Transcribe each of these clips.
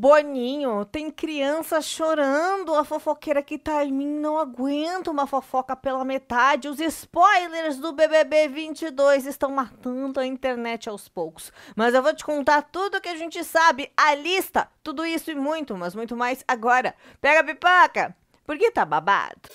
Boninho, tem criança chorando. A fofoqueira que tá em mim não aguenta uma fofoca pela metade. Os spoilers do BBB 22 estão matando a internet aos poucos. Mas eu vou te contar tudo o que a gente sabe, a lista, tudo isso e muito, mas muito mais agora. Pega a pipoca, porque tá babado.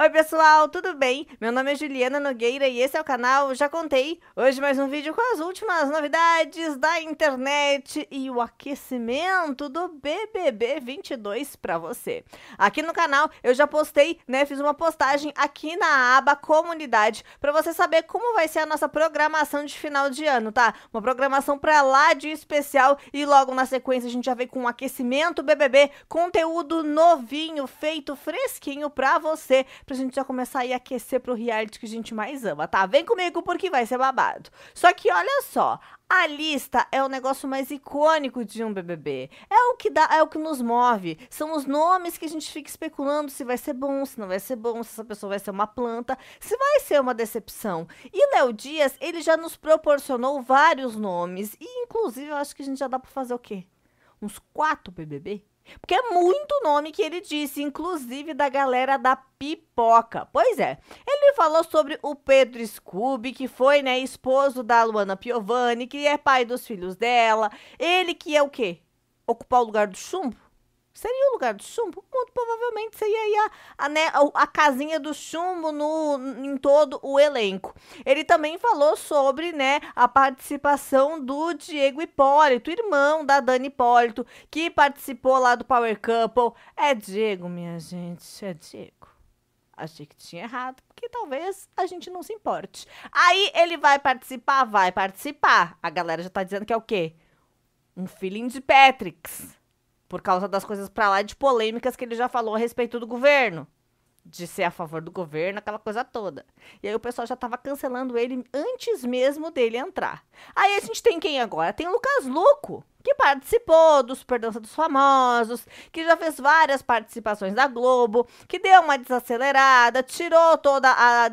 Oi pessoal, tudo bem? Meu nome é Juliana Nogueira e esse é o canal Já Contei. Hoje mais um vídeo com as últimas novidades da internet e o aquecimento do BBB 22 para você. Aqui no canal eu já postei, né, fiz uma postagem aqui na aba Comunidade para você saber como vai ser a nossa programação de final de ano, tá? Uma programação para lá de especial e logo na sequência a gente já vem com o aquecimento BBB, conteúdo novinho feito fresquinho para você pra gente já começar a ir aquecer pro reality que a gente mais ama, tá? Vem comigo porque vai ser babado. Só que olha só, a lista é o negócio mais icônico de um BBB. É o que dá, é o que nos move. São os nomes que a gente fica especulando se vai ser bom, se não vai ser bom, se essa pessoa vai ser uma planta, se vai ser uma decepção. E Léo Dias, ele já nos proporcionou vários nomes e inclusive eu acho que a gente já dá para fazer o quê? Uns quatro BBB? Porque é muito nome que ele disse, inclusive da galera da pipoca. Pois é, ele falou sobre o Pedro Scooby, que foi, né, esposo da Luana Piovani, que é pai dos filhos dela. Ele que é o quê? Ocupar o lugar do chumbo? seria o lugar do chumbo? Muito provavelmente seria a, a, né, a, casinha do chumbo no, em todo o elenco. Ele também falou sobre né, a participação do Diego Hipólito, irmão da Dani Hipólito, que participou lá do Power Couple. É Diego, minha gente, é Diego. Achei que tinha errado, porque talvez a gente não se importe. Aí ele vai participar? Vai participar. A galera já tá dizendo que é o quê? Um feeling de Patricks. Por causa das coisas para lá de polêmicas que ele já falou a respeito do governo. De ser a favor do governo, aquela coisa toda. E aí o pessoal já estava cancelando ele antes mesmo dele entrar. Aí a gente tem quem agora? Tem o Lucas Luco, que participou do Super Dança dos Famosos, que já fez várias participações da Globo, que deu uma desacelerada, tirou toda a.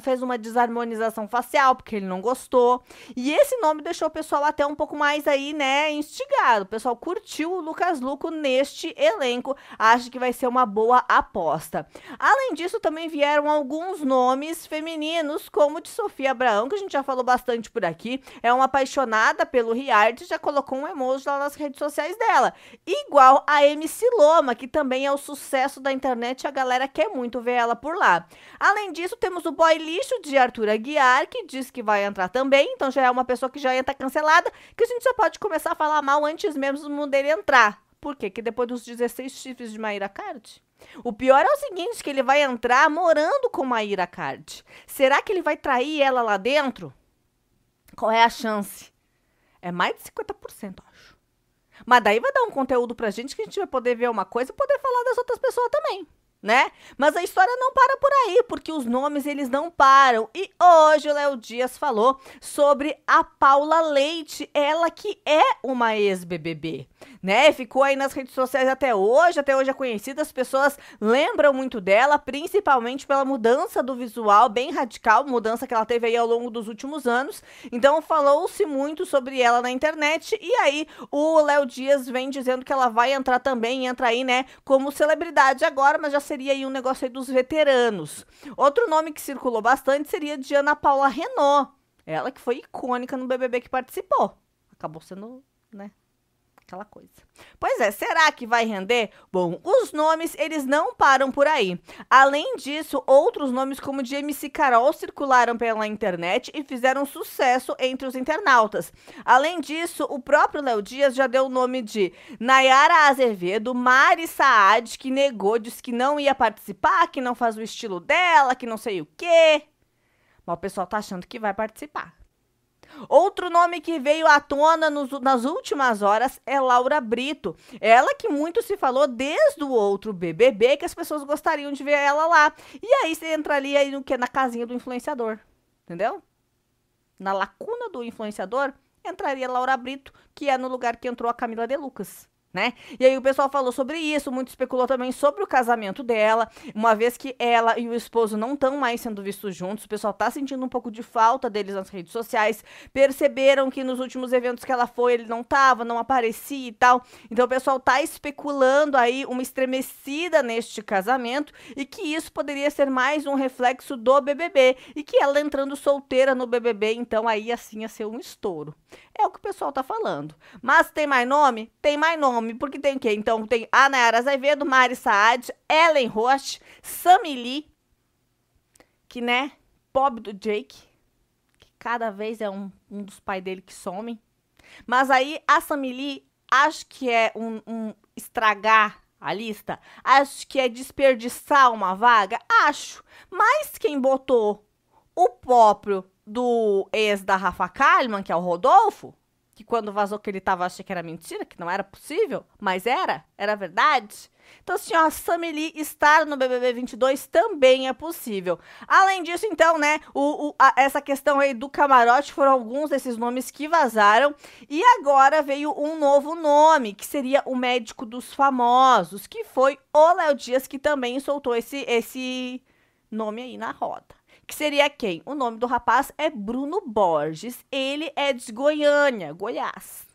fez uma desarmonização facial, porque ele não gostou. E esse nome deixou o pessoal até um pouco mais aí, né, instigado. O pessoal curtiu o Lucas Luco neste elenco, acha que vai ser uma boa aposta. Além disso, também vieram alguns nomes femininos, como de Sofia Abraão, que a gente já falou bastante por aqui é uma apaixonada pelo e já colocou um emoji lá nas redes sociais dela. Igual a MC Loma, que também é o sucesso da internet, a galera quer muito ver ela por lá. Além disso, temos o boy lixo de Arthur Aguiar, que diz que vai entrar também, então já é uma pessoa que já entra cancelada, que a gente já pode começar a falar mal antes mesmo dele entrar. Por quê? Que depois dos 16 chifres de Maíra Card? O pior é o seguinte, que ele vai entrar morando com Maíra Card. Será que ele vai trair ela lá dentro? Qual é a chance? É mais de 50%, acho. Mas daí vai dar um conteúdo pra gente que a gente vai poder ver uma coisa e poder falar das outras pessoas também né? Mas a história não para por aí, porque os nomes eles não param. E hoje o Léo Dias falou sobre a Paula Leite, ela que é uma ex-BBB, né? Ficou aí nas redes sociais até hoje, até hoje é conhecida, as pessoas lembram muito dela, principalmente pela mudança do visual bem radical, mudança que ela teve aí ao longo dos últimos anos. Então falou-se muito sobre ela na internet e aí o Léo Dias vem dizendo que ela vai entrar também, entra aí, né, como celebridade agora, mas já se seria aí um negócio aí dos veteranos. Outro nome que circulou bastante seria de Ana Paula Renault. Ela que foi icônica no BBB que participou. Acabou sendo, né, aquela coisa. Pois é, será que vai render? Bom, os nomes, eles não param por aí. Além disso, outros nomes como de MC Carol circularam pela internet e fizeram sucesso entre os internautas. Além disso, o próprio Léo Dias já deu o nome de Nayara Azevedo, Mari Saad, que negou, disse que não ia participar, que não faz o estilo dela, que não sei o quê. Mas o pessoal tá achando que vai participar. Outro nome que veio à tona nos, nas últimas horas é Laura Brito. Ela que muito se falou desde o outro BBB que as pessoas gostariam de ver ela lá. E aí você entra ali aí no que na casinha do influenciador, entendeu? Na lacuna do influenciador entraria Laura Brito, que é no lugar que entrou a Camila De Lucas né? E aí o pessoal falou sobre isso, muito especulou também sobre o casamento dela, uma vez que ela e o esposo não estão mais sendo vistos juntos, o pessoal tá sentindo um pouco de falta deles nas redes sociais, perceberam que nos últimos eventos que ela foi, ele não tava, não aparecia e tal. Então o pessoal tá especulando aí uma estremecida neste casamento e que isso poderia ser mais um reflexo do BBB e que ela entrando solteira no BBB, então aí assim ia ser um estouro. É o que o pessoal tá falando. Mas tem mais nome? Tem mais nome nome, porque tem o quê? Então tem a Nayara Azevedo, Mari Saad, Ellen Roche, Sammy Lee, que né, pobre do Jake, que cada vez é um, um dos pais dele que some. Mas aí a Sammy Lee, acho que é um, um estragar a lista? Acho que é desperdiçar uma vaga? Acho. Mas quem botou o próprio do ex da Rafa Kalman, que é o Rodolfo, que quando vazou que ele tava, achei que era mentira, que não era possível, mas era, era verdade. Então, assim, ó, Sameli estar no BBB 22 também é possível. Além disso, então, né, o, o, a, essa questão aí do camarote foram alguns desses nomes que vazaram. E agora veio um novo nome, que seria o médico dos famosos, que foi o Léo Dias, que também soltou esse, esse nome aí na roda que seria quem? O nome do rapaz é Bruno Borges. Ele é de Goiânia, Goiás.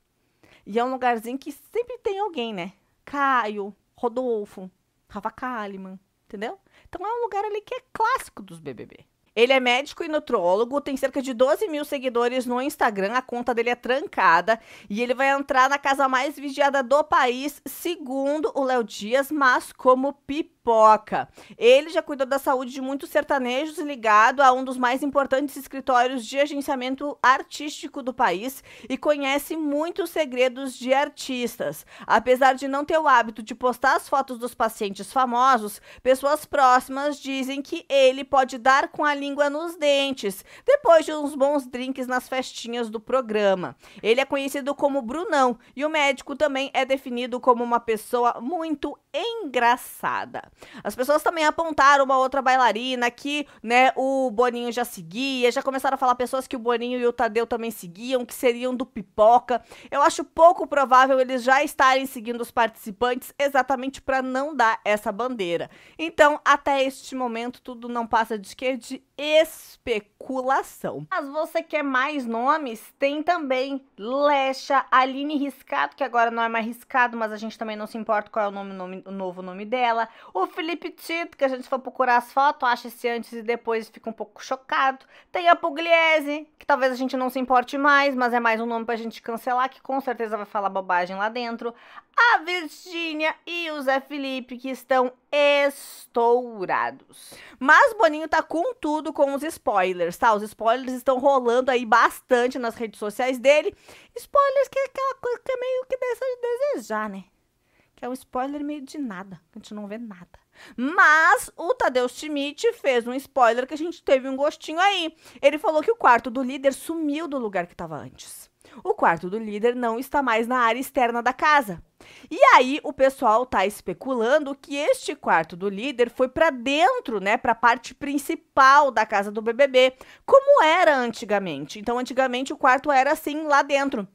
E é um lugarzinho que sempre tem alguém, né? Caio, Rodolfo, Rafa Kalimann, entendeu? Então é um lugar ali que é clássico dos BBB. Ele é médico e nutrólogo, tem cerca de 12 mil seguidores no Instagram, a conta dele é trancada e ele vai entrar na casa mais vigiada do país, segundo o Léo Dias, mas como pipi pipoca. Ele já cuidou da saúde de muitos sertanejos ligado a um dos mais importantes escritórios de agenciamento artístico do país e conhece muitos segredos de artistas. Apesar de não ter o hábito de postar as fotos dos pacientes famosos, pessoas próximas dizem que ele pode dar com a língua nos dentes, depois de uns bons drinks nas festinhas do programa. Ele é conhecido como Brunão e o médico também é definido como uma pessoa muito engraçada. As pessoas também apontaram uma outra bailarina que, né, o Boninho já seguia, já começaram a falar pessoas que o Boninho e o Tadeu também seguiam, que seriam do pipoca. Eu acho pouco provável eles já estarem seguindo os participantes exatamente para não dar essa bandeira. Então, até este momento, tudo não passa de esquerda especulação. Mas você quer é mais nomes? Tem também Lecha, Aline Riscado, que agora não é mais Riscado, mas a gente também não se importa qual é o, nome, nome, o novo nome dela. O Felipe Tito, que a gente for procurar as fotos, acha esse antes e depois fica um pouco chocado. Tem a Pugliese, que talvez a gente não se importe mais, mas é mais um nome pra gente cancelar, que com certeza vai falar bobagem lá dentro a Virgínia e o Zé Felipe, que estão estourados. Mas Boninho tá com tudo com os spoilers, tá? Os spoilers estão rolando aí bastante nas redes sociais dele. Spoilers que é aquela coisa que é meio que deixa de desejar, né? Que é um spoiler meio de nada, a gente não vê nada. Mas o Tadeu Schmidt fez um spoiler que a gente teve um gostinho aí. Ele falou que o quarto do líder sumiu do lugar que estava antes. O quarto do líder não está mais na área externa da casa. E aí o pessoal tá especulando que este quarto do líder foi para dentro, né, para a parte principal da casa do BBB, como era antigamente. Então antigamente o quarto era assim lá dentro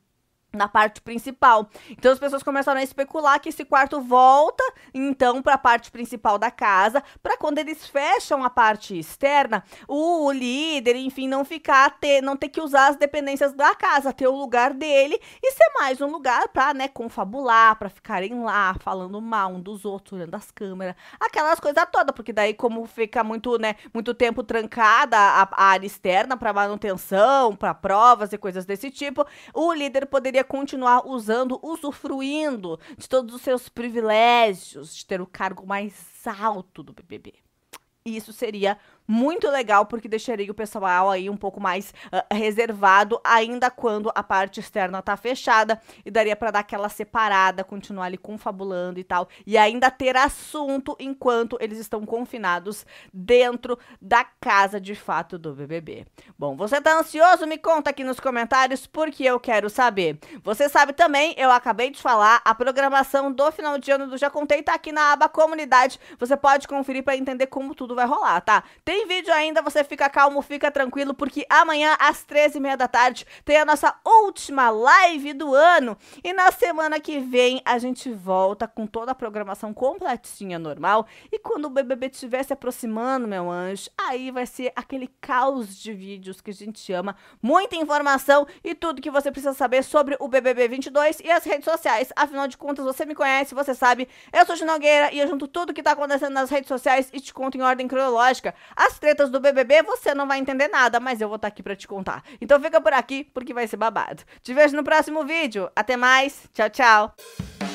na parte principal. Então as pessoas começaram a especular que esse quarto volta então para a parte principal da casa, para quando eles fecham a parte externa, o, líder, enfim, não ficar ter, não ter que usar as dependências da casa, ter o lugar dele e ser mais um lugar para, né, confabular, para ficarem lá falando mal um dos outros, olhando as câmeras, aquelas coisas toda, porque daí como fica muito, né, muito tempo trancada a, a área externa para manutenção, para provas e coisas desse tipo, o líder poderia continuar usando, usufruindo de todos os seus privilégios, de ter o cargo mais alto do BBB. E isso seria muito legal, porque deixaria o pessoal aí um pouco mais uh, reservado, ainda quando a parte externa tá fechada, e daria para dar aquela separada, continuar ali confabulando e tal, e ainda ter assunto enquanto eles estão confinados dentro da casa de fato do BBB. Bom, você tá ansioso? Me conta aqui nos comentários, porque eu quero saber. Você sabe também, eu acabei de falar, a programação do final de ano do Já Contei tá aqui na aba Comunidade, você pode conferir para entender como tudo vai rolar, tá? Tem vídeo ainda, você fica calmo, fica tranquilo, porque amanhã às 13h30 da tarde tem a nossa última live do ano. E na semana que vem a gente volta com toda a programação completinha, normal. E quando o BBB estiver se aproximando, meu anjo, aí vai ser aquele caos de vídeos que a gente ama. Muita informação e tudo que você precisa saber sobre o BBB 22 e as redes sociais. Afinal de contas, você me conhece, você sabe. Eu sou de Nogueira e eu junto tudo que tá acontecendo nas redes sociais e te conto em ordem ordem cronológica. As tretas do BBB você não vai entender nada, mas eu vou estar tá aqui para te contar. Então fica por aqui porque vai ser babado. Te vejo no próximo vídeo. Até mais. Tchau, tchau.